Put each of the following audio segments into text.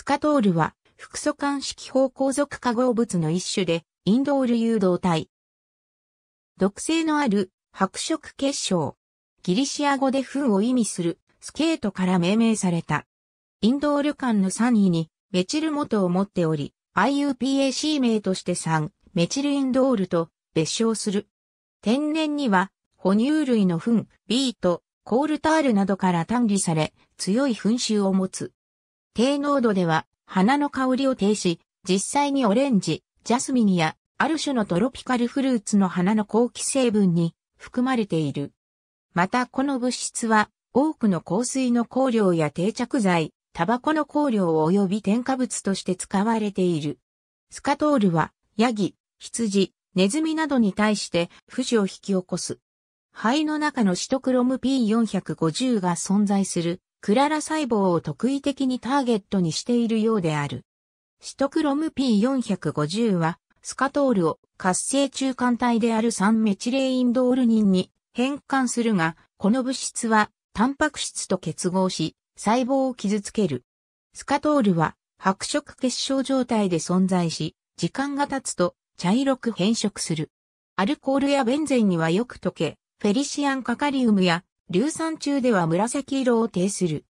スカトールは、複素間式方向属化合物の一種で、インドール誘導体。毒性のある白色結晶。ギリシア語で糞を意味するスケートから命名された。インドール間の3位にメチル元を持っており、IUPAC 名として3、メチルインドールと別称する。天然には、哺乳類の糞、ビート、コールタールなどから単理され、強い糞臭を持つ。低濃度では花の香りを停止、実際にオレンジ、ジャスミンやある種のトロピカルフルーツの花の後期成分に含まれている。またこの物質は多くの香水の香料や定着剤、タバコの香料及び添加物として使われている。スカトールはヤギ、羊、ネズミなどに対して不死を引き起こす。肺の中のシトクロム P450 が存在するクララ細胞を特異的にターゲットにしているようである。シトクロム P450 は、スカトールを活性中間体であるンメチレインドールニンに変換するが、この物質は、タンパク質と結合し、細胞を傷つける。スカトールは、白色結晶状態で存在し、時間が経つと茶色く変色する。アルコールやベンゼンにはよく溶け、フェリシアンカカリウムや硫酸中では紫色を呈する。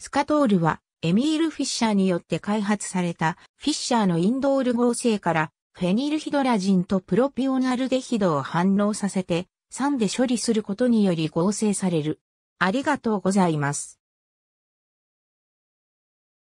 スカトールは、エミール・フィッシャーによって開発された、フィッシャーのインドール合成から、フェニルヒドラジンとプロピオナルデヒドを反応させて、酸で処理することにより合成される。ありがとうございます。